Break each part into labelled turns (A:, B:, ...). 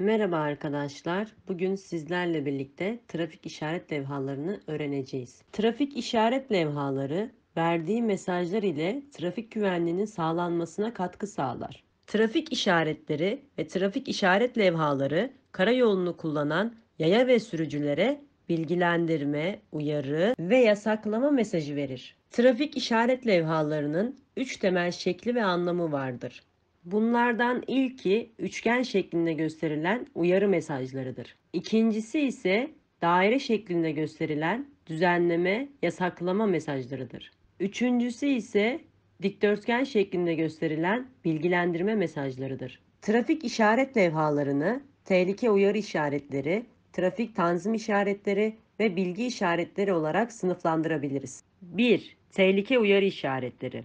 A: Merhaba arkadaşlar. Bugün sizlerle birlikte trafik işaret levhalarını öğreneceğiz. Trafik işaret levhaları verdiği mesajlar ile trafik güvenliğinin sağlanmasına katkı sağlar. Trafik işaretleri ve trafik işaret levhaları karayolunu kullanan yaya ve sürücülere bilgilendirme, uyarı ve yasaklama mesajı verir. Trafik işaret levhalarının 3 temel şekli ve anlamı vardır. Bunlardan ilki üçgen şeklinde gösterilen uyarı mesajlarıdır. İkincisi ise daire şeklinde gösterilen düzenleme, yasaklama mesajlarıdır. Üçüncüsü ise dikdörtgen şeklinde gösterilen bilgilendirme mesajlarıdır. Trafik işaret levhalarını, tehlike uyarı işaretleri, trafik tanzim işaretleri ve bilgi işaretleri olarak sınıflandırabiliriz. 1. Tehlike uyarı işaretleri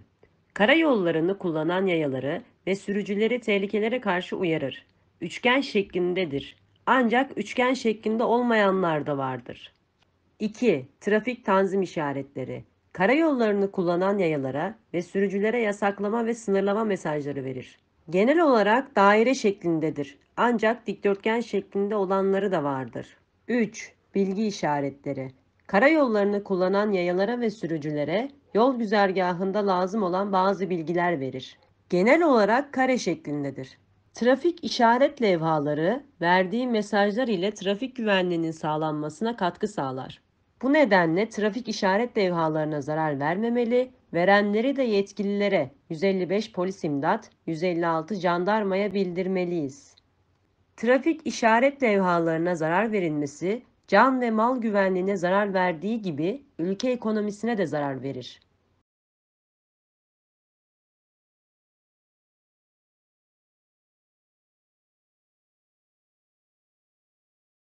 A: Karayollarını kullanan yayaları ve sürücüleri tehlikelere karşı uyarır. Üçgen şeklindedir. Ancak üçgen şeklinde olmayanlar da vardır. 2. Trafik tanzim işaretleri. Karayollarını kullanan yayalara ve sürücülere yasaklama ve sınırlama mesajları verir. Genel olarak daire şeklindedir. Ancak dikdörtgen şeklinde olanları da vardır. 3. Bilgi işaretleri karayollarını kullanan yayalara ve sürücülere yol güzergahında lazım olan bazı bilgiler verir. Genel olarak kare şeklindedir. Trafik işaret levhaları verdiği mesajlar ile trafik güvenliğinin sağlanmasına katkı sağlar. Bu nedenle trafik işaret levhalarına zarar vermemeli, verenleri de yetkililere 155 polis imdat, 156 jandarmaya bildirmeliyiz. Trafik işaret levhalarına zarar verilmesi can ve mal güvenliğine zarar verdiği gibi ülke ekonomisine de zarar verir.